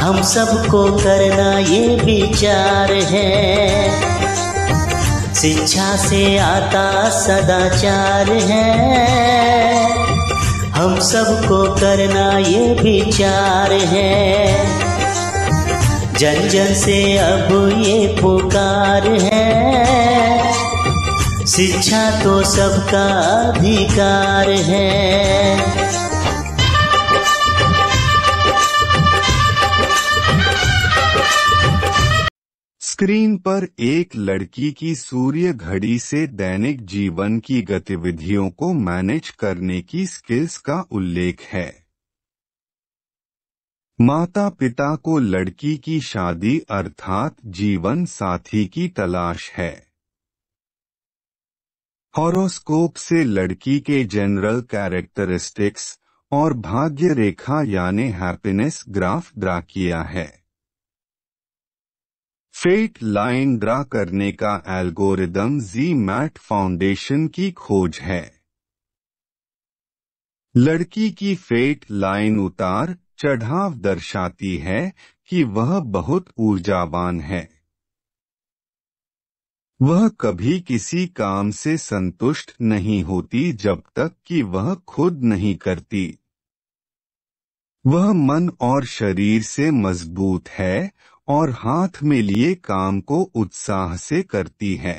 हम सबको करना ये विचार है शिक्षा से आता सदाचार है हम सबको करना ये विचार है जन जन से अब ये पुकार है शिक्षा तो सबका अधिकार है स्क्रीन पर एक लड़की की सूर्य घड़ी से दैनिक जीवन की गतिविधियों को मैनेज करने की स्किल्स का उल्लेख है माता पिता को लड़की की शादी अर्थात जीवन साथी की तलाश है हॉरोस्कोप से लड़की के जनरल कैरेक्टरिस्टिक्स और भाग्य रेखा यानी हैप्पीनेस ग्राफ ड्रा किया है फेट लाइन ड्रा करने का एल्गोरिदम जी मैट फाउंडेशन की खोज है लड़की की फेट लाइन उतार चढ़ाव दर्शाती है कि वह बहुत ऊर्जावान है वह कभी किसी काम से संतुष्ट नहीं होती जब तक कि वह खुद नहीं करती वह मन और शरीर से मजबूत है और हाथ में लिए काम को उत्साह से करती है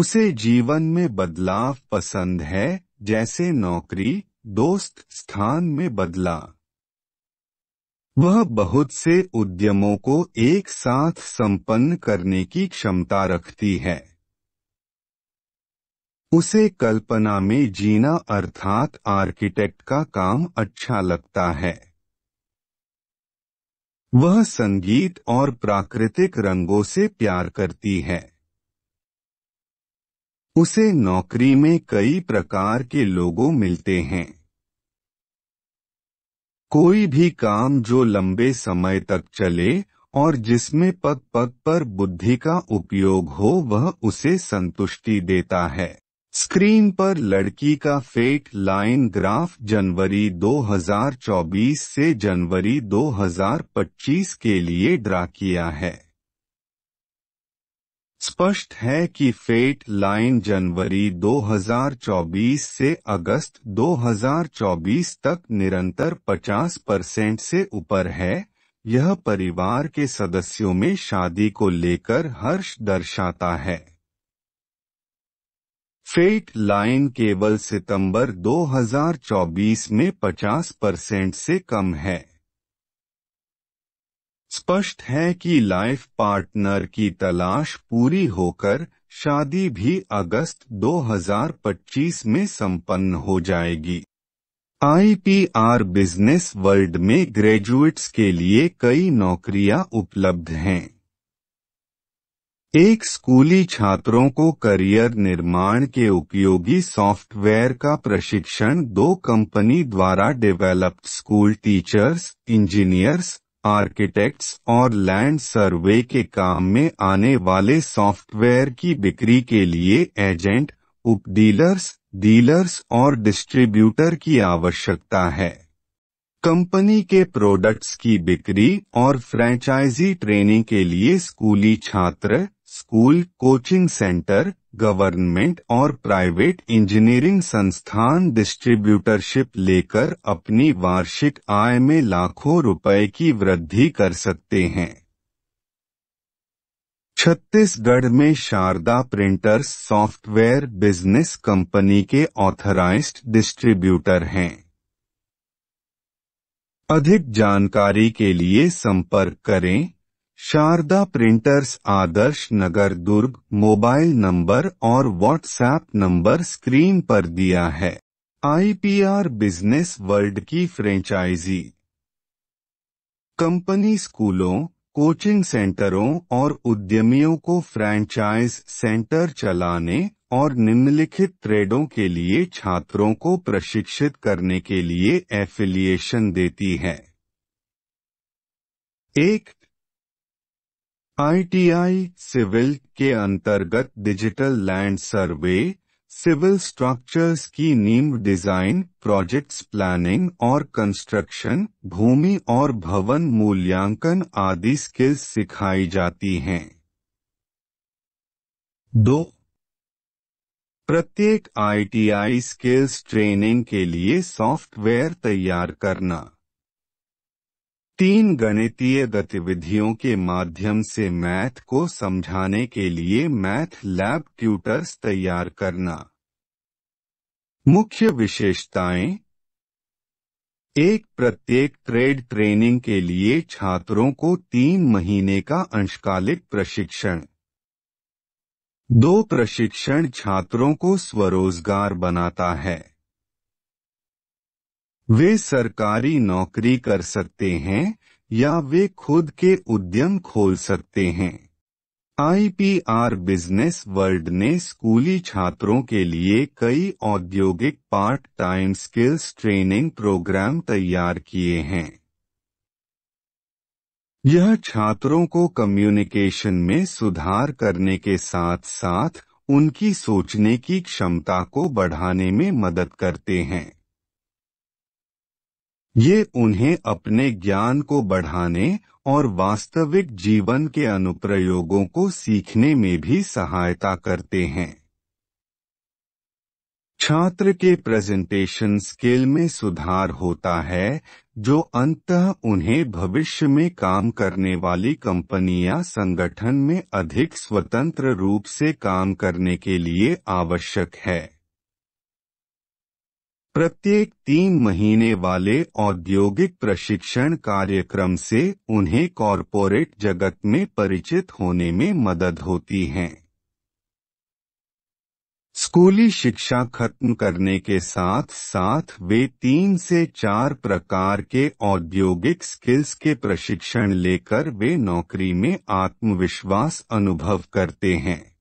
उसे जीवन में बदलाव पसंद है जैसे नौकरी दोस्त स्थान में बदला वह बहुत से उद्यमों को एक साथ संपन्न करने की क्षमता रखती है उसे कल्पना में जीना अर्थात आर्किटेक्ट का काम अच्छा लगता है वह संगीत और प्राकृतिक रंगों से प्यार करती है उसे नौकरी में कई प्रकार के लोगों मिलते हैं कोई भी काम जो लंबे समय तक चले और जिसमें पग पग पर बुद्धि का उपयोग हो वह उसे संतुष्टि देता है स्क्रीन पर लड़की का फेट लाइन ग्राफ जनवरी 2024 से जनवरी 2025 के लिए ड्रा किया है स्पष्ट है कि फेट लाइन जनवरी 2024 से अगस्त 2024 तक निरंतर 50 परसेंट से ऊपर है यह परिवार के सदस्यों में शादी को लेकर हर्ष दर्शाता है फेट लाइन केवल सितंबर 2024 में 50 परसेंट से कम है स्पष्ट है कि लाइफ पार्टनर की तलाश पूरी होकर शादी भी अगस्त 2025 में संपन्न हो जाएगी आईपीआर बिजनेस वर्ल्ड में ग्रेजुएट्स के लिए कई नौकरियां उपलब्ध हैं एक स्कूली छात्रों को करियर निर्माण के उपयोगी सॉफ्टवेयर का प्रशिक्षण दो कंपनी द्वारा developed school teachers engineers architects और लैंड सर्वे के काम में आने वाले सॉफ्टवेयर की बिक्री के लिए एजेंट उप डीलर्स डीलर्स और डिस्ट्रीब्यूटर की आवश्यकता है कंपनी के प्रोडक्ट्स की बिक्री और फ्रेंचाइजी ट्रेनिंग के लिए स्कूली छात्र स्कूल कोचिंग सेंटर गवर्नमेंट और प्राइवेट इंजीनियरिंग संस्थान डिस्ट्रीब्यूटरशिप लेकर अपनी वार्षिक आय में लाखों रुपए की वृद्धि कर सकते हैं छत्तीसगढ़ में Sharda printers software business company के ऑथराइज्ड डिस्ट्रीब्यूटर हैं अधिक जानकारी के लिए संपर्क करें Sharda printers Adarsh Nagar Durg mobile number और व्हाट्सएप नंबर स्क्रीन पर दिया है आईपीआर बिजनेस वर्ल्ड की फ्रेंचाइजी कंपनी स्कूलों कोचिंग सेंटरों और उद्यमियों को फ्रेंचाइज सेंटर चलाने और निम्नलिखित ट्रेडों के लिए छात्रों को प्रशिक्षित करने के लिए एफिलिएशन देती है एक आईटीआई सिविल के अंतर्गत digital land survey civil structures की नीम डिजाइन प्रोजेक्ट्स प्लानिंग और कंस्ट्रक्शन भूमि और भवन मूल्यांकन आदि स्किल्स सिखाई जाती हैं दो प्रत्येक आईटीआई स्किल्स ट्रेनिंग के लिए सॉफ्टवेयर तैयार करना तीन गणितीय गतिविधियों के माध्यम से मैथ को समझाने के लिए मैथ लैब ट्यूटर्स तैयार करना मुख्य विशेषताएं एक प्रत्येक ट्रेड ट्रेनिंग के लिए छात्रों को तीन महीने का अंशकालिक प्रशिक्षण दो प्रशिक्षण छात्रों को स्वरोजगार बनाता है वे सरकारी नौकरी कर सकते हैं या वे खुद के उद्यम खोल सकते हैं आईपीआर बिजनेस वर्ल्ड ने स्कूली छात्रों के लिए कई औद्योगिक part time skills training programme तैयार किए हैं यह छात्रों को कम्युनिकेशन में सुधार करने के साथ साथ उनकी सोचने की क्षमता को बढ़ाने में मदद करते हैं ये उन्हें अपने ज्ञान को बढ़ाने और वास्तविक जीवन के अनुप्रयोगों को सीखने में भी सहायता करते हैं छात्र के प्रेजेंटेशन स्किल में सुधार होता है जो अंततः उन्हें भविष्य में काम करने वाली कंपनियां संगठन में अधिक स्वतंत्र रूप से काम करने के लिए आवश्यक है प्रत्येक तीन महीने वाले औद्योगिक प्रशिक्षण कार्यक्रम से उन्हें कॉरपोरेट जगत में परिचित होने में मदद होती है स्कूली शिक्षा खत्म करने के साथ साथ वे तीन से चार प्रकार के औद्योगिक स्किल्स के प्रशिक्षण लेकर वे नौकरी में आत्मविश्वास अनुभव करते हैं